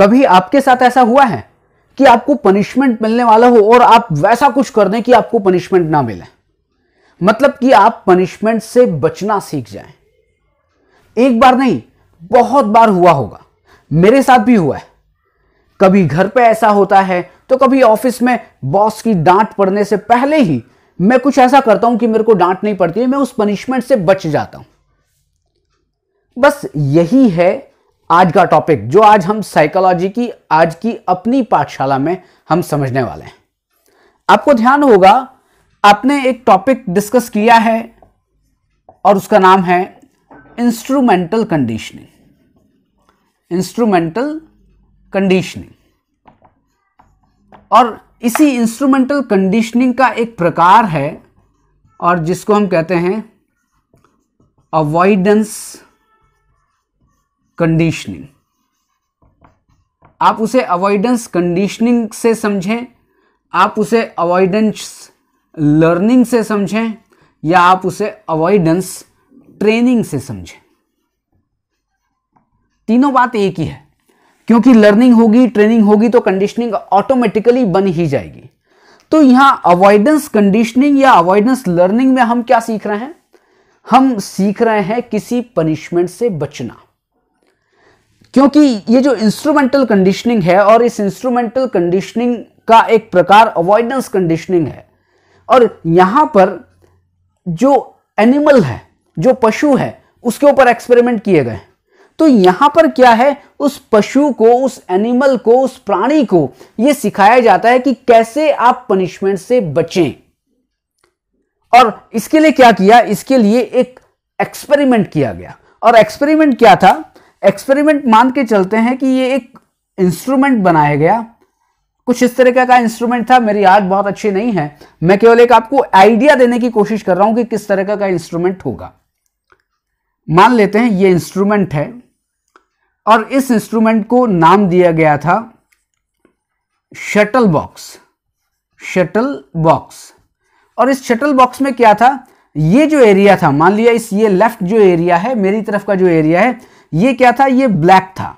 कभी आपके साथ ऐसा हुआ है कि आपको पनिशमेंट मिलने वाला हो और आप वैसा कुछ कर दें कि आपको पनिशमेंट ना मिले मतलब कि आप पनिशमेंट से बचना सीख जाएं एक बार नहीं बहुत बार हुआ होगा मेरे साथ भी हुआ है कभी घर पे ऐसा होता है तो कभी ऑफिस में बॉस की डांट पड़ने से पहले ही मैं कुछ ऐसा करता हूं कि मेरे को डांट नहीं पड़ती है मैं उस पनिशमेंट से बच जाता हूं बस यही है आज का टॉपिक जो आज हम साइकोलॉजी की आज की अपनी पाठशाला में हम समझने वाले हैं आपको ध्यान होगा आपने एक टॉपिक डिस्कस किया है और उसका नाम है इंस्ट्रूमेंटल कंडीशनिंग इंस्ट्रूमेंटल कंडीशनिंग और इसी इंस्ट्रूमेंटल कंडीशनिंग का एक प्रकार है और जिसको हम कहते हैं अवॉइडेंस कंडीशनिंग आप उसे अवॉइडेंस कंडीशनिंग से समझें आप उसे अवॉइडेंस लर्निंग से समझें या आप उसे अवॉइडेंस ट्रेनिंग से समझें तीनों बात एक ही है क्योंकि लर्निंग होगी ट्रेनिंग होगी तो कंडीशनिंग ऑटोमेटिकली बन ही जाएगी तो यहां अवॉइडेंस कंडीशनिंग या अवॉइडेंस लर्निंग में हम क्या सीख रहे हैं हम सीख रहे हैं किसी पनिशमेंट से बचना क्योंकि ये जो इंस्ट्रूमेंटल कंडीशनिंग है और इस इंस्ट्रूमेंटल कंडीशनिंग का एक प्रकार अवॉइडेंस कंडीशनिंग है और यहां पर जो एनिमल है जो पशु है उसके ऊपर एक्सपेरिमेंट किए गए तो यहां पर क्या है उस पशु को उस एनिमल को उस प्राणी को यह सिखाया जाता है कि कैसे आप पनिशमेंट से बचें और इसके लिए क्या किया इसके लिए एक एक्सपेरिमेंट किया गया और एक्सपेरिमेंट क्या था एक्सपेरिमेंट मान के चलते हैं कि ये एक इंस्ट्रूमेंट बनाया गया कुछ इस तरीके का इंस्ट्रूमेंट था मेरी याद बहुत अच्छी नहीं है मैं केवल एक आपको आइडिया देने की कोशिश कर रहा हूं कि किस तरह का इंस्ट्रूमेंट होगा मान लेते हैं ये इंस्ट्रूमेंट है और इस इंस्ट्रूमेंट को नाम दिया गया था शटल बॉक्स शटल बॉक्स और इस शटल बॉक्स में क्या था ये जो एरिया था मान लिया इस ये लेफ्ट जो एरिया है मेरी तरफ का जो एरिया है ये क्या था ये ब्लैक था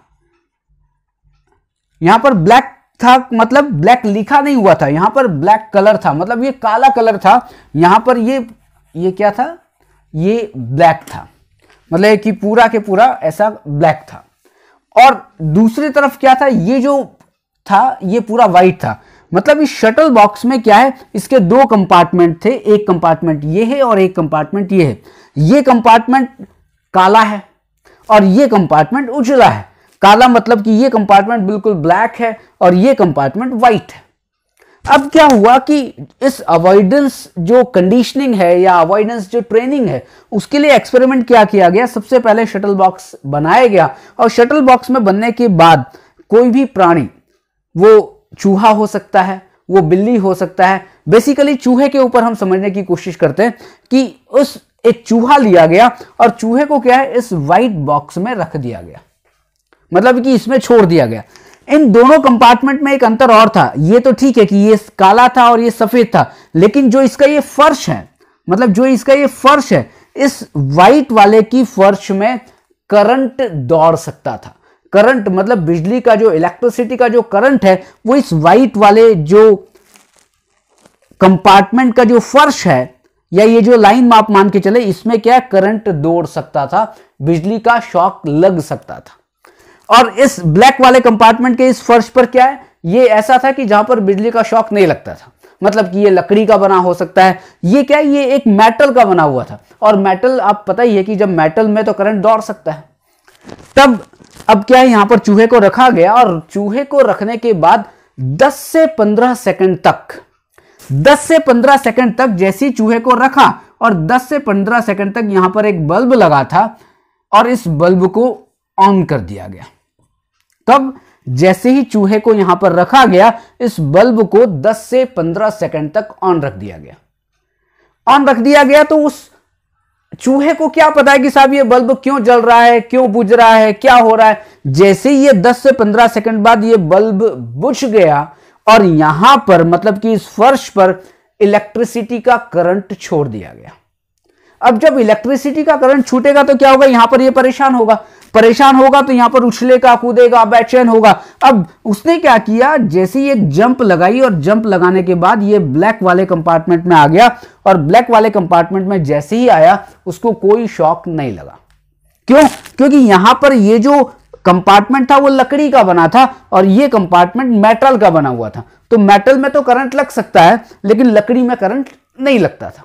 यहां पर ब्लैक था मतलब ब्लैक लिखा नहीं हुआ था यहां पर ब्लैक कलर था मतलब ये काला कलर था यहां पर ये ये क्या था ये ब्लैक था मतलब कि पूरा के पूरा ऐसा ब्लैक था और दूसरी तरफ क्या था ये जो था ये पूरा व्हाइट था मतलब इस शटल बॉक्स में क्या है इसके दो कंपार्टमेंट थे एक कंपार्टमेंट ये है और एक कंपार्टमेंट ये है ये कंपार्टमेंट काला है और ये कंपार्टमेंट उजला है काला मतलब कि ये कंपार्टमेंट बिल्कुल ब्लैक है और ये कंपार्टमेंट व्हाइट है अब क्या हुआ कि इस अवॉइडेंस जो कंडीशनिंग है या अवॉइडेंस जो ट्रेनिंग है उसके लिए एक्सपेरिमेंट क्या किया गया सबसे पहले शटल बॉक्स बनाया गया और शटल बॉक्स में बनने के बाद कोई भी प्राणी वो चूहा हो सकता है वो बिल्ली हो सकता है बेसिकली चूहे के ऊपर हम समझने की कोशिश करते हैं कि उस एक चूहा लिया गया और चूहे को क्या है इस वाइट बॉक्स में रख दिया गया मतलब कि इसमें छोड़ दिया गया इन दोनों कंपार्टमेंट में एक अंतर और था ये तो ठीक है कि ये काला था और ये सफेद था लेकिन जो इसका ये फर्श है मतलब जो इसका ये फर्श है इस वाइट वाले की फर्श में करंट दौड़ सकता था करंट मतलब बिजली का जो इलेक्ट्रिसिटी का जो करंट है वो इस वाइट वाले जो कंपार्टमेंट का जो फर्श है या ये जो लाइन माप मान के चले इसमें क्या करंट दौड़ सकता था बिजली का शॉक लग सकता था और इस ब्लैक वाले कंपार्टमेंट के इस फर्श पर क्या है ये ऐसा था कि जहां पर बिजली का शॉक नहीं लगता था मतलब कि ये लकड़ी का बना हो सकता है ये क्या ये एक मेटल का बना हुआ था और मेटल आप पता ही है कि जब मेटल में तो करंट दौड़ सकता है तब अब क्या है यहां पर चूहे को रखा गया और चूहे को रखने के बाद 10 से 15 सेकंड तक 10 से 15 सेकंड तक जैसी चूहे को रखा और 10 से 15 सेकंड तक यहां पर एक बल्ब लगा था और इस बल्ब को ऑन कर दिया गया तब जैसे ही चूहे को यहां पर रखा गया इस बल्ब को 10 से 15 सेकंड तक ऑन रख दिया गया ऑन रख दिया गया तो उस चूहे को क्या पता है कि साहब ये बल्ब क्यों जल रहा है क्यों बुझ रहा है क्या हो रहा है जैसे ही ये 10 से 15 सेकंड बाद ये बल्ब बुझ गया और यहां पर मतलब कि इस फर्श पर इलेक्ट्रिसिटी का करंट छोड़ दिया गया अब जब इलेक्ट्रिसिटी का करंट छूटेगा तो क्या होगा यहां पर ये परेशान होगा परेशान होगा तो यहां पर उछलेगा कूदेगा बेचैन होगा अब उसने क्या किया जैसे ही एक जंप लगाई और जंप लगाने के बाद ये ब्लैक वाले कंपार्टमेंट में आ गया और ब्लैक वाले कंपार्टमेंट में जैसे ही आया उसको कोई शॉक नहीं लगा क्यों क्योंकि यहां पर ये जो कंपार्टमेंट था वो लकड़ी का बना था और ये कंपार्टमेंट मेटल का बना हुआ था तो मेटल में तो करंट लग सकता है लेकिन लकड़ी में करंट नहीं लगता था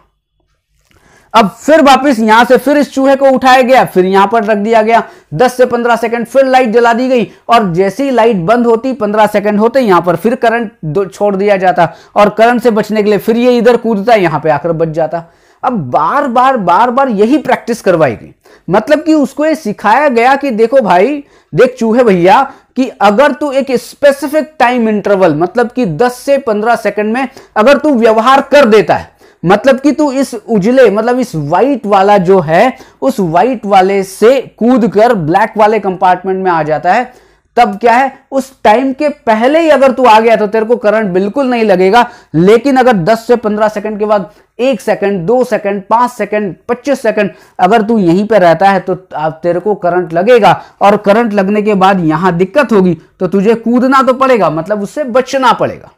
अब फिर वापस यहां से फिर इस चूहे को उठाया गया फिर यहां पर रख दिया गया 10 से 15 सेकंड फिर लाइट जला दी गई और जैसे ही लाइट बंद होती 15 सेकंड होते यहां पर फिर करंट छोड़ दिया जाता और करंट से बचने के लिए फिर ये इधर कूदता यहां पे आकर बच जाता अब बार बार बार बार यही प्रैक्टिस करवाएगी मतलब कि उसको ये सिखाया गया कि देखो भाई देख चूहे भैया कि अगर तू एक स्पेसिफिक टाइम इंटरवल मतलब कि 10 से 15 सेकंड में अगर तू व्यवहार कर देता है मतलब कि तू इस उजले मतलब इस व्हाइट वाला जो है उस व्हाइट वाले से कूद कर ब्लैक वाले कंपार्टमेंट में आ जाता है तब क्या है उस टाइम के पहले ही अगर तू आ गया तो तेरे को करंट बिल्कुल नहीं लगेगा लेकिन अगर 10 से 15 सेकंड के बाद एक सेकंड दो सेकंड पांच सेकंड पच्चीस सेकंड अगर तू यहीं पर रहता है तो आप तेरे को करंट लगेगा और करंट लगने के बाद यहां दिक्कत होगी तो तुझे कूदना तो पड़ेगा मतलब उससे बचना पड़ेगा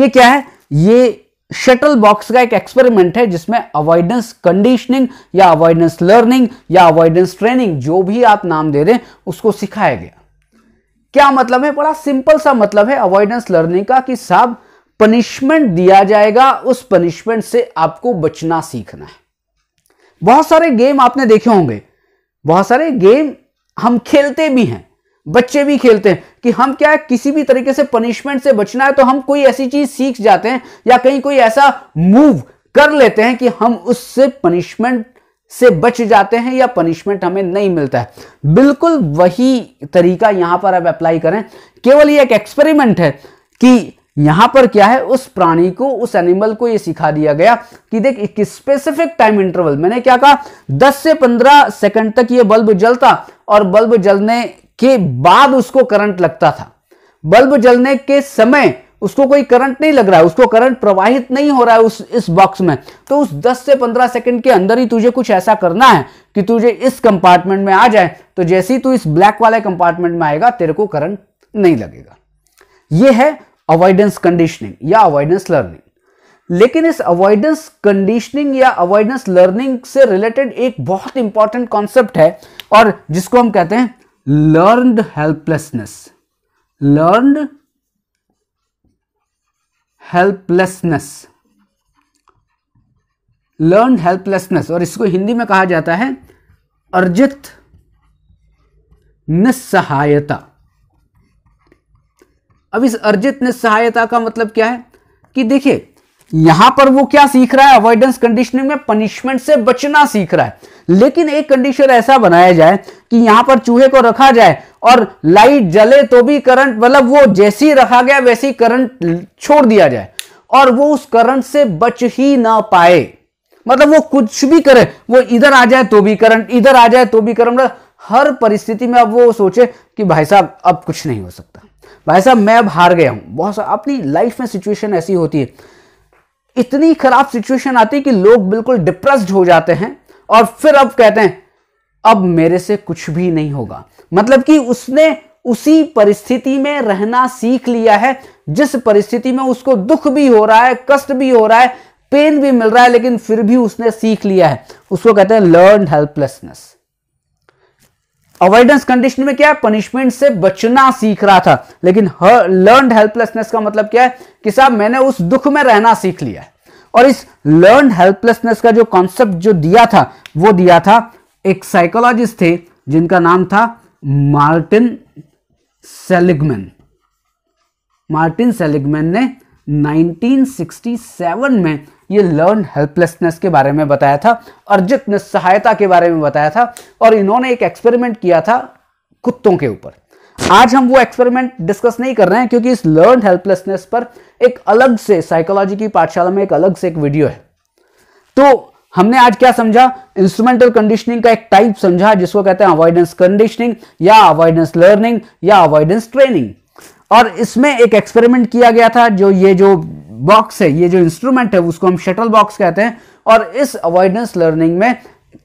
ये क्या है ये शटल बॉक्स का एक एक्सपेरिमेंट है जिसमें अवॉइडेंस कंडीशनिंग या अवॉइडेंस लर्निंग या अवॉइडेंस ट्रेनिंग जो भी आप नाम दे दें उसको सिखाया गया क्या मतलब है बड़ा सिंपल सा मतलब है अवॉइडेंस लर्निंग का कि साहब पनिशमेंट दिया जाएगा उस पनिशमेंट से आपको बचना सीखना है बहुत सारे गेम आपने देखे होंगे बहुत सारे गेम हम खेलते भी हैं बच्चे भी खेलते हैं कि हम क्या है किसी भी तरीके से पनिशमेंट से बचना है तो हम कोई ऐसी चीज सीख जाते हैं या कहीं कोई ऐसा मूव कर लेते हैं कि हम उससे पनिशमेंट से बच जाते हैं या पनिशमेंट हमें नहीं मिलता है बिल्कुल वही तरीका यहां पर अब अप्लाई करें केवल ये एक एक्सपेरिमेंट है कि यहां पर क्या है उस प्राणी को उस एनिमल को यह सिखा दिया गया कि देख एक स्पेसिफिक टाइम इंटरवल मैंने क्या कहा 10 से 15 सेकंड तक ये बल्ब जलता और बल्ब जलने के बाद उसको करंट लगता था बल्ब जलने के समय उसको कोई करंट नहीं लग रहा है उसको करंट प्रवाहित नहीं हो रहा है उस इस बॉक्स में तो उस 10 से 15 सेकंड के अंदर ही तुझे कुछ ऐसा करना है कि तुझे इस कंपार्टमेंट में आ जाए तो जैसे ही तू इस ब्लैक वाले कंपार्टमेंट में आएगा तेरे को करंट नहीं लगेगा यह है अवॉइडेंस कंडीशनिंग या अवॉइडेंस लर्निंग लेकिन इस अवॉइडेंस कंडीशनिंग या अवॉइडेंस लर्निंग से रिलेटेड एक बहुत इंपॉर्टेंट कॉन्सेप्ट है और जिसको हम कहते हैं learned helplessness learned helplessness learn helplessness और इसको हिंदी में कहा जाता है अर्जित निस्सहायता अब इस अर्जित निस्सहायता का मतलब क्या है कि देखिए यहां पर वो क्या सीख रहा है अवॉइडेंस कंडीशनिंग में पनिशमेंट से बचना सीख रहा है लेकिन एक कंडीशन ऐसा बनाया जाए कि यहां पर चूहे को रखा जाए और लाइट जले तो भी करंट मतलब वो जैसी रखा गया वैसी करंट छोड़ दिया जाए और वो उस करंट से बच ही ना पाए मतलब वो कुछ भी करे वो इधर आ जाए तो भी करंट इधर आ जाए तो भी करंट मतलब हर परिस्थिति में अब वो सोचे कि भाई साहब अब कुछ नहीं हो सकता भाई साहब मैं अब हार गया हूं बहुत अपनी लाइफ में सिचुएशन ऐसी होती है इतनी खराब सिचुएशन आती है कि लोग बिल्कुल डिप्रेस्ड हो जाते हैं और फिर अब कहते हैं अब मेरे से कुछ भी नहीं होगा मतलब कि उसने उसी परिस्थिति में रहना सीख लिया है जिस परिस्थिति में उसको दुख भी हो रहा है कष्ट भी हो रहा है पेन भी मिल रहा है लेकिन फिर भी उसने सीख लिया है उसको कहते हैं लर्न हेल्पलेसनेस अवॉइडेंस कंडीशन में क्या है पनिशमेंट से बचना सीख रहा था लेकिन लर्न हेल्पलेसनेस का मतलब क्या है कि साहब मैंने उस दुख में रहना सीख लिया है और इस लर्न हेल्पलेसनेस का जो कॉन्सेप्ट जो दिया था वो दिया था एक साइकोलॉजिस्ट थे जिनका नाम था मार्टिन सेलिगमैन मार्टिन सेलिगमैन ने 1967 में ये लर्न हेल्पलेसनेस के बारे में बताया था अर्जित ने सहायता के बारे में बताया था और इन्होंने एक एक्सपेरिमेंट किया था कुत्तों के ऊपर आज हम वो एक्सपेरिमेंट डिस्कस नहीं कर रहे हैं क्योंकि इस लर्न हेल्पलेसनेस पर एक अलग से साइकोलॉजी की पाठशाला में एक अलग से एक वीडियो है तो हमने आज क्या समझा इंस्ट्रूमेंटल कंडीशनिंग का एक टाइप समझा जिसको कहते हैं अवॉइडेंस कंडीशनिंग या अवॉइडेंस लर्निंग या अवॉइडेंस ट्रेनिंग और इसमें एक एक्सपेरिमेंट किया गया था जो ये जो बॉक्स है ये जो इंस्ट्रूमेंट है उसको हम शटल बॉक्स कहते हैं और इस अवॉइडेंस लर्निंग में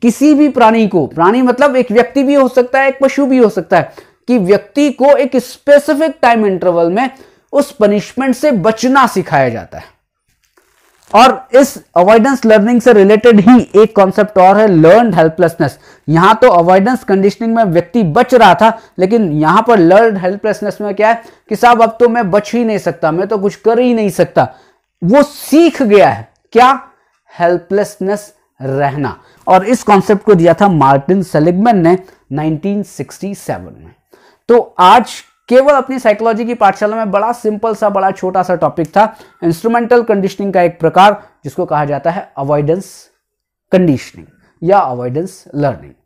किसी भी प्राणी को प्राणी मतलब एक व्यक्ति भी हो सकता है एक पशु भी हो सकता है कि व्यक्ति को एक स्पेसिफिक टाइम इंटरवल में उस पनिशमेंट से बचना सिखाया जाता है और इस अवॉइडेंस लर्निंग से रिलेटेड ही एक कॉन्सेप्ट और है लर्न हेल्पलेसनेस यहां तो अवॉइडेंस कंडीशनिंग में व्यक्ति बच रहा था लेकिन यहां पर लर्न हेल्पलेसनेस में क्या है कि साहब अब तो मैं बच ही नहीं सकता मैं तो कुछ कर ही नहीं सकता वो सीख गया है क्या हेल्पलेसनेस रहना और इस कॉन्सेप्ट को दिया था मार्टिन सेलिगमेन ने नाइनटीन में तो आज केवल अपनी साइकोलॉजी की पाठशाला में बड़ा सिंपल सा बड़ा छोटा सा टॉपिक था इंस्ट्रूमेंटल कंडीशनिंग का एक प्रकार जिसको कहा जाता है अवॉइडेंस कंडीशनिंग या अवॉइडेंस लर्निंग